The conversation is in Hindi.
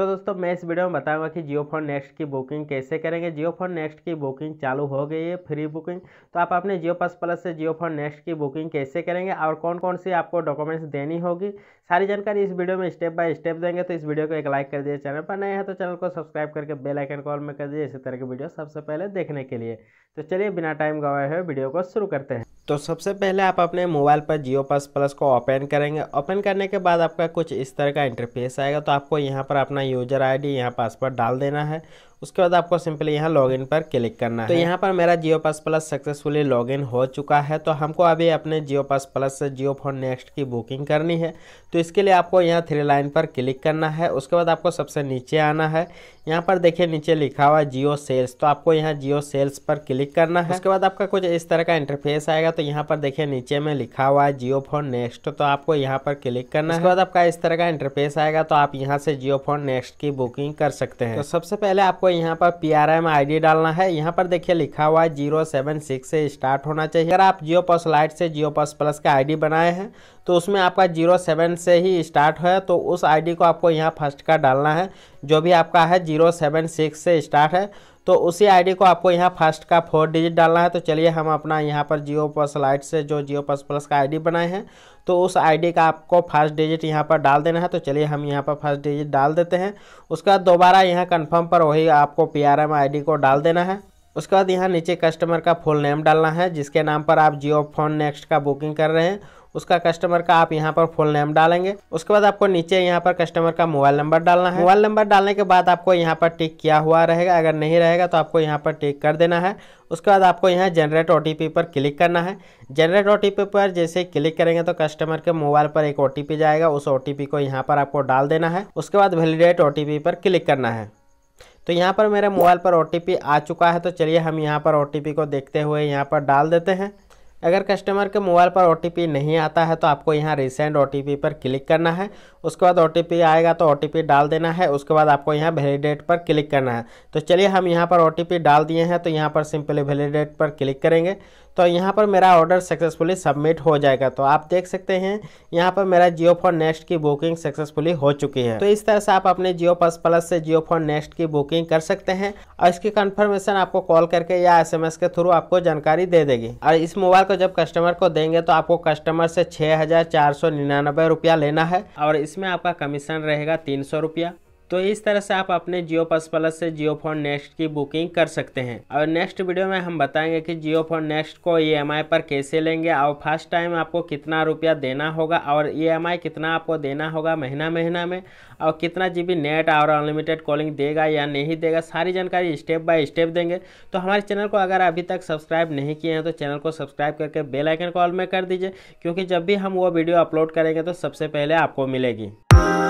सो so, दोस्तों मैं इस वीडियो में बताऊंगा कि जियो फोन नेक्स्ट की बुकिंग कैसे करेंगे जियो फोन नेक्स्ट की बुकिंग चालू हो गई है फ्री बुकिंग तो आप अपने जियो पास प्लस से जियो फोन नेक्स्ट की बुकिंग कैसे करेंगे और कौन कौन सी आपको डॉक्यूमेंट्स देनी होगी सारी जानकारी इस वीडियो में स्टेप बाय स्टेप देंगे तो इस वीडियो को एक लाइक कर दीजिए चैनल पर नए हैं तो चैनल को सब्सक्राइब करके बेल आइकन कॉल में कर दीजिए इसी तरह की वीडियो सबसे पहले देखने के लिए तो चलिए बिना टाइम गवाए हुए वीडियो को शुरू करते हैं तो सबसे पहले आप अपने मोबाइल पर जियो पास प्लस को ओपन करेंगे ओपन करने के बाद आपका कुछ इस तरह का इंटरफेस आएगा तो आपको यहाँ पर अपना यूजर आईडी यहाँ पासवर्ड डाल देना है उसके बाद आपको सिंपली यहाँ लॉगिन पर क्लिक करना तो है तो यहाँ पर मेरा Jio pass plus successfully login हो चुका है तो हमको अभी अपने जियो पास प्लस से जियो फोन नेक्स्ट की बुकिंग करनी है तो इसके लिए आपको यहाँ थ्री लाइन पर क्लिक करना है उसके बाद आपको सबसे नीचे आना है यहाँ पर देखिए नीचे लिखा हुआ जियो सेल्स तो आपको यहाँ जियो सेल्स पर क्लिक करना है उसके बाद आपका कुछ इस तरह का इंटरफेस आएगा तो तो यहाँ पर देखिए नीचे में लिखा हुआ है जियो फोन नेक्स्ट तो आपको यहाँ पर क्लिक करना है बाद आपका इस तरह का इंटरफेस आएगा तो आप यहाँ से जियो फोन नेक्स्ट की बुकिंग कर सकते हैं तो सबसे पहले आपको यहाँ पर P R M I D डालना है यहाँ पर देखिए लिखा हुआ है जीरो सेवन सिक्स से स्टार्ट होना चाहिए अगर आप जियो पॉस लाइट से जियो पॉस प्लस का आई डी बनाए हैं तो उसमें आपका जीरो सेवन से ही स्टार्ट है तो उस आई डी को आपको यहाँ फर्स्ट का डालना है जो भी आपका है जीरो सेवन सिक्स से स्टार्ट है तो उसी आईडी को आपको यहाँ फर्स्ट का फोर डिजिट डालना है तो चलिए हम अपना यहाँ पर जियो प्लस लाइट से जो जियो पस प्लस का आईडी बनाए हैं तो उस आईडी का आपको फर्स्ट डिजिट यहाँ पर डाल देना है तो चलिए हम यहाँ पर फर्स्ट डिजिट डाल देते हैं उसके बाद दोबारा यहाँ कन्फर्म पर वही आपको पी आर को डाल देना है उसके बाद यहाँ नीचे कस्टमर का फुल नेम डालना है जिसके नाम पर आप जियो फोन नेक्स्ट का बुकिंग कर रहे हैं उसका कस्टमर का आप यहाँ पर फुल नेम डालेंगे उसके बाद आपको नीचे यहाँ पर कस्टमर का मोबाइल नंबर डालना है मोबाइल नंबर डालने के बाद आपको यहाँ पर टिक किया हुआ रहेगा अगर नहीं रहेगा तो आपको यहाँ पर टिक कर देना है उसके बाद आपको यहाँ जनरेट ओ पर क्लिक करना है जनरेट ओ पर जैसे क्लिक करेंगे तो कस्टमर के मोबाइल पर एक ओ जाएगा उस ओ को यहाँ पर आपको डाल देना है उसके बाद वेलीडेट ओ पर क्लिक करना है तो यहाँ पर मेरे मोबाइल पर ओ आ चुका है तो चलिए हम यहाँ पर ओ को देखते हुए यहाँ पर डाल देते हैं अगर कस्टमर के मोबाइल पर ओ नहीं आता है तो आपको यहाँ रिसेंट ओ पर क्लिक करना है उसके बाद ओ आएगा तो ओ डाल देना है उसके बाद आपको यहाँ वैलिडेट पर क्लिक करना है तो चलिए हम यहाँ पर ओ डाल दिए हैं तो यहाँ पर सिंपली वैलिडेट पर क्लिक करेंगे तो यहाँ पर मेरा ऑर्डर सक्सेसफुली सबमिट हो जाएगा तो आप देख सकते हैं यहाँ पर मेरा जियो फोन नेक्स्ट की बुकिंग सक्सेसफुली हो चुकी है तो इस तरह से आप अपने जियो पस प्लस से जियो फोन नेक्स्ट की बुकिंग कर सकते हैं और इसकी कन्फर्मेशन आपको कॉल करके या एस के थ्रू आपको जानकारी दे देगी और इस मोबाइल को जब कस्टमर को देंगे तो आपको कस्टमर से छः हजार चार सौ निन्यानबे रुपया लेना है और इसमें आपका कमीशन रहेगा तीन सौ रुपया तो इस तरह से आप अपने जियो पस प्लस से जियो फोन नेक्स्ट की बुकिंग कर सकते हैं और नेक्स्ट वीडियो में हम बताएंगे कि जियो फोन नेक्स्ट को ई e पर कैसे लेंगे और फर्स्ट टाइम आपको कितना रुपया देना होगा और ई e कितना आपको देना होगा महीना महीना में और कितना जी नेट और अनलिमिटेड कॉलिंग देगा या नहीं देगा सारी जानकारी स्टेप बाय स्टेप देंगे तो हमारे चैनल को अगर अभी तक सब्सक्राइब नहीं किए हैं तो चैनल को सब्सक्राइब करके बेल आइकन कॉल में कर दीजिए क्योंकि जब भी हम वो वीडियो अपलोड करेंगे तो सबसे पहले आपको मिलेगी